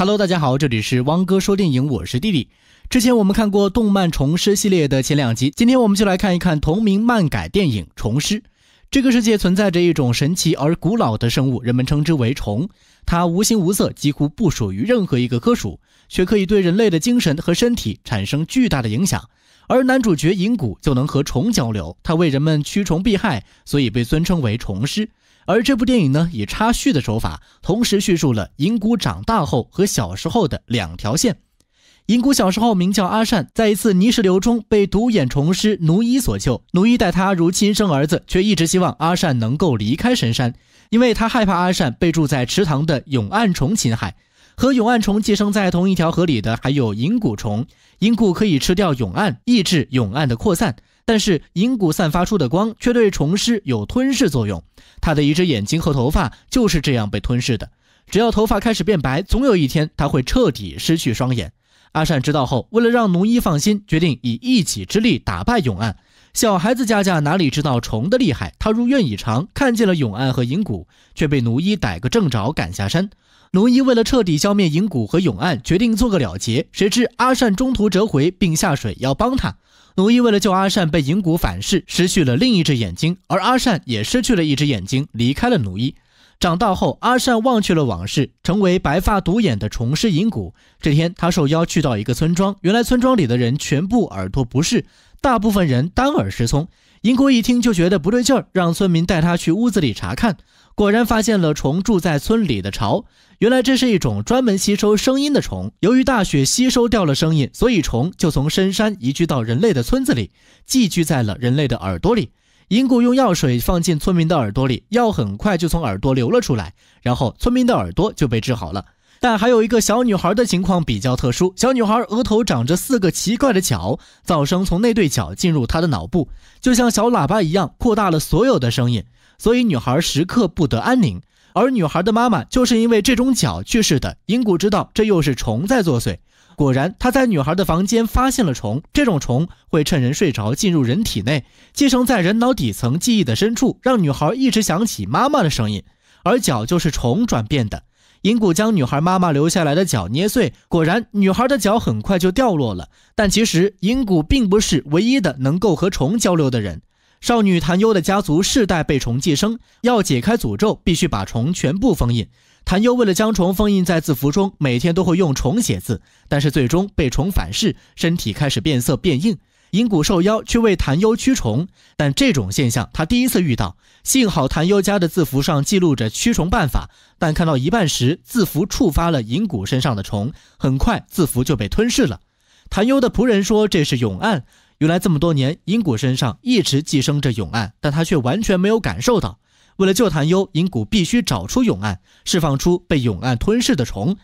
Hello，大家好，这里是汪哥说电影，我是弟弟。之前我们看过动漫《虫师》系列的前两集，今天我们就来看一看同名漫改电影《虫师》。这个世界存在着一种神奇而古老的生物，人们称之为虫。它无形无色，几乎不属于任何一个科属，却可以对人类的精神和身体产生巨大的影响。而男主角银谷就能和虫交流，他为人们驱虫避害，所以被尊称为虫师。而这部电影呢，以插叙的手法，同时叙述了银古长大后和小时候的两条线。银古小时候名叫阿善，在一次泥石流中被独眼虫师奴医所救，奴医待他如亲生儿子，却一直希望阿善能够离开神山，因为他害怕阿善被住在池塘的永暗虫侵害。和永暗虫寄生在同一条河里的还有银古虫，银古可以吃掉永暗，抑制永暗的扩散。但是银骨散发出的光却对虫尸有吞噬作用，他的一只眼睛和头发就是这样被吞噬的。只要头发开始变白，总有一天他会彻底失去双眼。阿善知道后，为了让奴医放心，决定以一己之力打败永安。小孩子家家哪里知道虫的厉害？他如愿以偿，看见了永安和银谷，却被奴医逮个正着，赶下山。奴医为了彻底消灭银谷和永安，决定做个了结。谁知阿善中途折回，并下水要帮他。奴役为了救阿善，被银谷反噬，失去了另一只眼睛，而阿善也失去了一只眼睛，离开了奴役。长大后，阿善忘却了往事，成为白发独眼的重师银谷。这天，他受邀去到一个村庄，原来村庄里的人全部耳朵不适，大部分人单耳失聪。银谷一听就觉得不对劲儿，让村民带他去屋子里查看。果然发现了虫住在村里的巢。原来这是一种专门吸收声音的虫。由于大雪吸收掉了声音，所以虫就从深山移居到人类的村子里，寄居在了人类的耳朵里。银古用药水放进村民的耳朵里，药很快就从耳朵流了出来，然后村民的耳朵就被治好了。但还有一个小女孩的情况比较特殊，小女孩额头长着四个奇怪的角，噪声从那对角进入她的脑部，就像小喇叭一样扩大了所有的声音。所以女孩时刻不得安宁，而女孩的妈妈就是因为这种脚去世的。银古知道这又是虫在作祟，果然他在女孩的房间发现了虫。这种虫会趁人睡着进入人体内，寄生在人脑底层记忆的深处，让女孩一直想起妈妈的声音。而脚就是虫转变的。银古将女孩妈妈留下来的脚捏碎，果然女孩的脚很快就掉落了。但其实银古并不是唯一的能够和虫交流的人。少女谭优的家族世代被虫寄生，要解开诅咒，必须把虫全部封印。谭优为了将虫封印在字符中，每天都会用虫写字，但是最终被虫反噬，身体开始变色变硬。银谷受邀去为谭优驱虫，但这种现象他第一次遇到。幸好谭优家的字符上记录着驱虫办法，但看到一半时，字符触发了银谷身上的虫，很快字符就被吞噬了。谭优的仆人说这是永暗。原来这么多年，银谷身上一直寄生着永暗，但他却完全没有感受到。为了救谭优，银谷必须找出永暗，释放出被永暗吞噬的虫。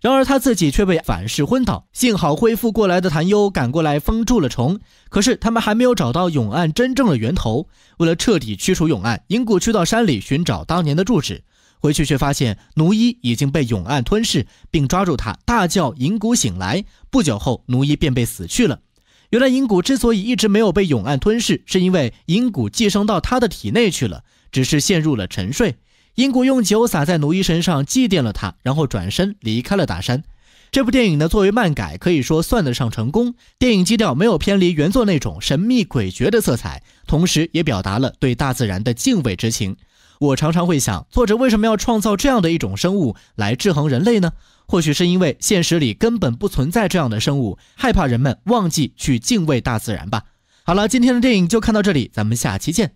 然而他自己却被反噬昏倒，幸好恢复过来的谭优赶过来封住了虫。可是他们还没有找到永暗真正的源头。为了彻底驱除永暗，银谷去到山里寻找当年的住址，回去却发现奴医已经被永暗吞噬，并抓住他大叫银谷醒来。不久后，奴医便被死去了。原来银谷之所以一直没有被永岸吞噬，是因为银谷寄生到他的体内去了，只是陷入了沉睡。银谷用酒洒在奴伊身上，祭奠了他，然后转身离开了大山。这部电影呢，作为漫改，可以说算得上成功。电影基调没有偏离原作那种神秘诡谲的色彩，同时也表达了对大自然的敬畏之情。我常常会想，作者为什么要创造这样的一种生物来制衡人类呢？或许是因为现实里根本不存在这样的生物，害怕人们忘记去敬畏大自然吧。好了，今天的电影就看到这里，咱们下期见。